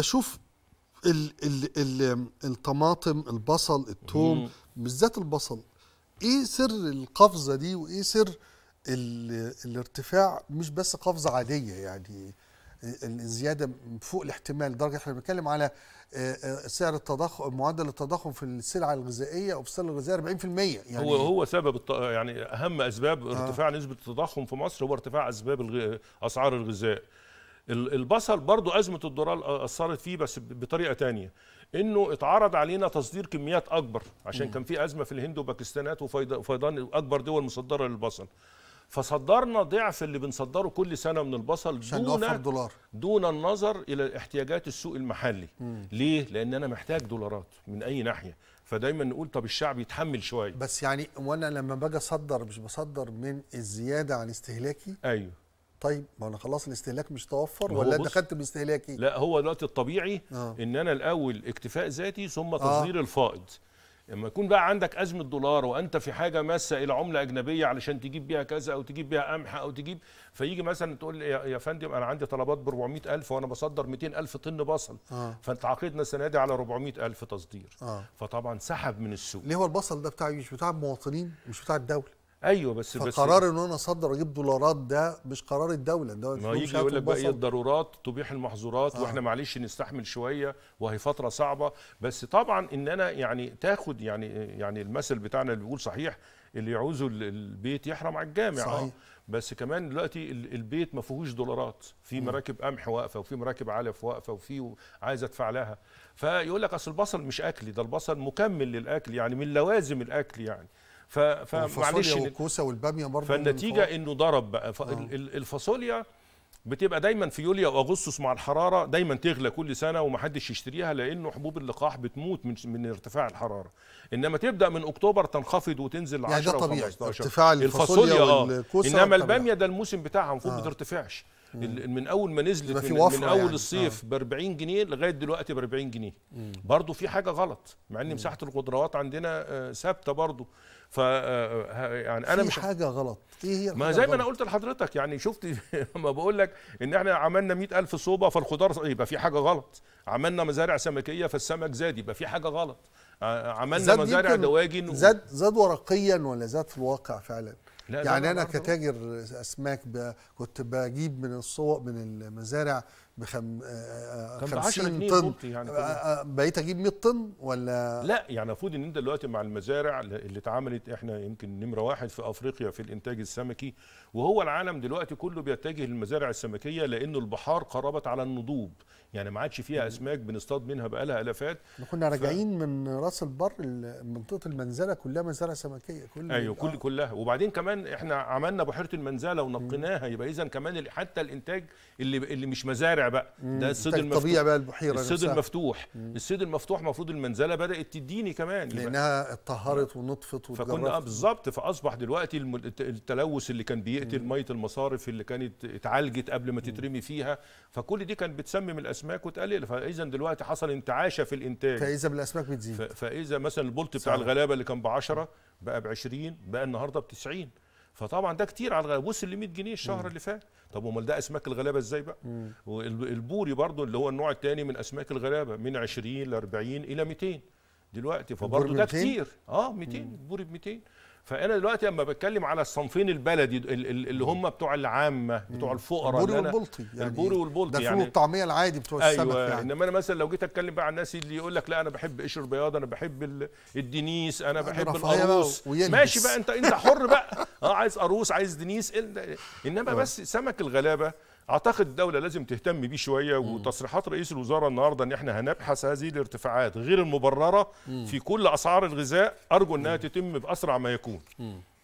بشوف ال ال ال الطماطم البصل الثوم بالذات البصل ايه سر القفزه دي وايه سر الارتفاع مش بس قفزه عاديه يعني الزياده فوق الاحتمال لدرجه احنا بنتكلم على سعر التضخم معدل التضخم في السلع الغذائيه او في السلع الغذائيه 40% يعني هو هو سبب الت... يعني اهم اسباب آه. ارتفاع آه. نسبه التضخم في مصر هو ارتفاع اسباب الغ... اسعار الغذاء البصل برضو أزمة الدولار آه، أثرت فيه بس بطريقة تانية انه اتعرض علينا تصدير كميات اكبر عشان كان في ازمه في الهند وباكستانات وفيضان اكبر دول مصدره للبصل فصدرنا ضعف اللي بنصدره كل سنه من البصل دون دولار. دون النظر الى احتياجات السوق المحلي مم. ليه لان انا محتاج دولارات من اي ناحيه فدايما نقول طب الشعب يتحمل شويه بس يعني وانا لما باجي اصدر مش بصدر من الزياده عن استهلاكي ايوه طيب ما انا خلاص الاستهلاك مش توفر ولا انت خدت باستهلاكي لا هو دلوقتي الطبيعي آه. ان انا الاول اكتفاء ذاتي ثم تصدير آه. الفائض لما يكون بقى عندك ازمه دولار وانت في حاجه ماسه الى عمله اجنبيه علشان تجيب بيها كذا او تجيب بيها قمح او تجيب فيجي مثلا تقول يا, يا فندم انا عندي طلبات ب 400000 وانا بصدر 200000 طن بصل آه. فانت عقدنا السنه دي على 400000 تصدير آه. فطبعا سحب من السوق ليه هو البصل ده بتاع مش بتاع المواطنين مش بتاع الدوله ايوه بس بس قرار ان انا اصدر واجيب دولارات ده مش قرار الدوله الدوله ما يجي يقول لك بقى إيه الضرورات تبيح المحظورات آه. واحنا معلش نستحمل شويه وهي فتره صعبه بس طبعا ان انا يعني تاخد يعني يعني المثل بتاعنا اللي بيقول صحيح اللي يعوزه البيت يحرم على الجامع آه. صحيح. بس كمان دلوقتي البيت ما فيهوش دولارات في مراكب قمح واقفه وفي مراكب علف واقفه وفي عايز ادفع لها فيقول لك اصل البصل مش اكل ده البصل مكمل للاكل يعني من لوازم الاكل يعني فمعلش والكوسه والباميه برضه فالنتيجه انه ضرب بقى آه. الفاصوليا بتبقى دايما في يوليو واغسطس مع الحراره دايما تغلى كل سنه ومحدش يشتريها لانه حبوب اللقاح بتموت من من ارتفاع الحراره انما تبدا من اكتوبر تنخفض وتنزل يعني 10 يعني ده طبيعي ارتفاع الفاصوليا آه. والكوسه انما الباميه ده الموسم بتاعها المفروض آه. ما ترتفعش من اول ما نزلت في من, اول يعني. الصيف آه. ب 40 جنيه لغايه دلوقتي ب 40 جنيه برضه في حاجه غلط مع ان مساحه الخضروات عندنا آه، ثابته برضه ف آه، آه، يعني انا مش حاجه غلط ايه هي ما زي ما انا قلت لحضرتك يعني شفت لما بقول لك ان احنا عملنا 100000 صوبه فالخضار يبقى في حاجه غلط عملنا مزارع سمكيه فالسمك زاد يبقى في حاجه غلط عملنا مزارع دواجن زاد زاد ورقيا ولا زاد في الواقع فعلا لا يعني لا انا كتاجر اسماك كنت بجيب من الصوق من المزارع بخم 50 آه، آه، طن يعني آه، بقيت اجيب 100 طن ولا لا يعني المفروض ان انت دلوقتي مع المزارع اللي اتعملت احنا يمكن نمره واحد في افريقيا في الانتاج السمكي وهو العالم دلوقتي كله بيتجه للمزارع السمكيه لان البحار قربت على النضوب يعني ما عادش فيها اسماك بنصطاد منها بقى لها الافات كنا راجعين ف... من راس البر منطقه المنزله كلها مزارع سمكيه كل ايوه كل آه. كلها وبعدين كمان احنا عملنا بحيره المنزله ونقيناها يبقى اذا كمان حتى الانتاج اللي اللي مش مزارع الطبيعي بقى ده الصيد المفتوح الطبيعي بقى البحيره الصيد المفتوح الصيد المفتوح المفروض المنزله بدات تديني كمان لانها اتطهرت ونطفت فكنا آه، بالظبط فاصبح دلوقتي التلوث اللي كان بيقتل ميه المصارف اللي كانت اتعالجت قبل ما تترمي فيها فكل دي كانت بتسمم الاسماك وتقلل فاذا دلوقتي حصل انتعاشه في الانتاج فاذا الاسماك بتزيد فاذا مثلا البولت بتاع الغلابه اللي كان ب 10 بقى ب 20 بقى النهارده ب 90 فطبعا ده كتير على الغلابه وصل ل 100 جنيه الشهر مم. اللي فات طب امال ده اسماك الغلابه ازاي بقى مم. والبوري برضو اللي هو النوع الثاني من اسماك الغلابه من 20 ل 40 الى 200 دلوقتي فبرضه ده كتير اه 200 بوري ب 200 فانا دلوقتي لما بتكلم على الصنفين البلدي اللي هم بتوع العامه بتوع الفقراء البوري والبلطي يعني البوري والبلطي يعني فول الطعميه العادي بتوع أيوة السمك يعني انما انا مثلا لو جيت اتكلم بقى عن الناس اللي يقول لك لا انا بحب قشر بياض انا بحب الدنيس انا بحب القاروص ماشي بقى انت انت حر بقى اه عايز قاروص عايز دنيس انما آه. بس سمك الغلابه اعتقد الدوله لازم تهتم بيه شويه وتصريحات رئيس الوزراء النهارده ان احنا هنبحث هذه الارتفاعات غير المبرره في كل اسعار الغذاء ارجو انها تتم باسرع ما يكون